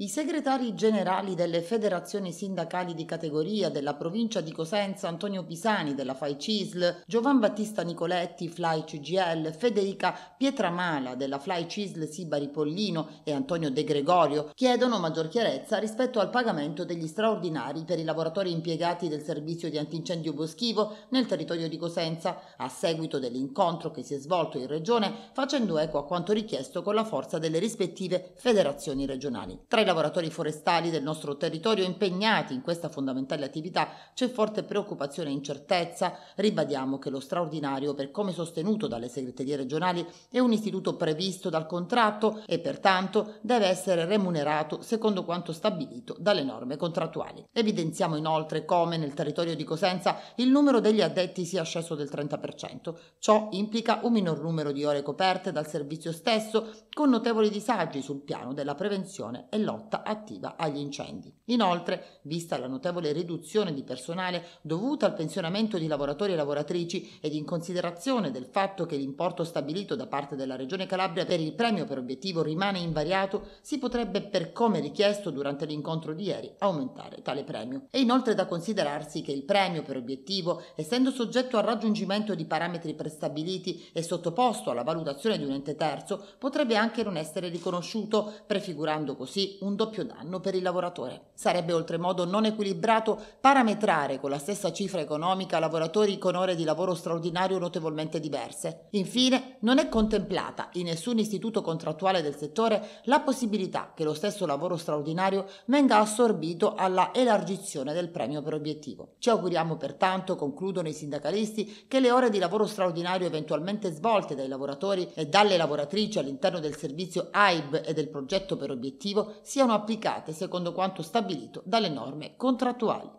I segretari generali delle federazioni sindacali di categoria della provincia di Cosenza, Antonio Pisani della FAI CISL, Giovan Battista Nicoletti, FLAI CGL, Federica Pietramala della FLAI CISL Sibari Pollino e Antonio De Gregorio, chiedono maggior chiarezza rispetto al pagamento degli straordinari per i lavoratori impiegati del servizio di antincendio boschivo nel territorio di Cosenza, a seguito dell'incontro che si è svolto in regione, facendo eco a quanto richiesto con la forza delle rispettive federazioni regionali. Tra lavoratori forestali del nostro territorio impegnati in questa fondamentale attività c'è forte preoccupazione e incertezza, ribadiamo che lo straordinario, per come sostenuto dalle segreterie regionali, è un istituto previsto dal contratto e pertanto deve essere remunerato secondo quanto stabilito dalle norme contrattuali. Evidenziamo inoltre come nel territorio di Cosenza il numero degli addetti sia sceso del 30%. Ciò implica un minor numero di ore coperte dal servizio stesso, con notevoli disagi sul piano della prevenzione e lotta lotta attiva agli incendi. Inoltre, vista la notevole riduzione di personale dovuta al pensionamento di lavoratori e lavoratrici ed in considerazione del fatto che l'importo stabilito da parte della Regione Calabria per il premio per obiettivo rimane invariato, si potrebbe, per come richiesto durante l'incontro di ieri, aumentare tale premio. È inoltre da considerarsi che il premio per obiettivo, essendo soggetto al raggiungimento di parametri prestabiliti e sottoposto alla valutazione di un ente terzo, potrebbe anche non essere riconosciuto, prefigurando così un un doppio danno per il lavoratore. Sarebbe oltremodo non equilibrato parametrare con la stessa cifra economica lavoratori con ore di lavoro straordinario notevolmente diverse. Infine, non è contemplata in nessun istituto contrattuale del settore la possibilità che lo stesso lavoro straordinario venga assorbito alla elargizione del premio per obiettivo. Ci auguriamo pertanto, concludono i sindacalisti, che le ore di lavoro straordinario eventualmente svolte dai lavoratori e dalle lavoratrici all'interno del servizio AIB e del progetto per obiettivo si siano applicate secondo quanto stabilito dalle norme contrattuali.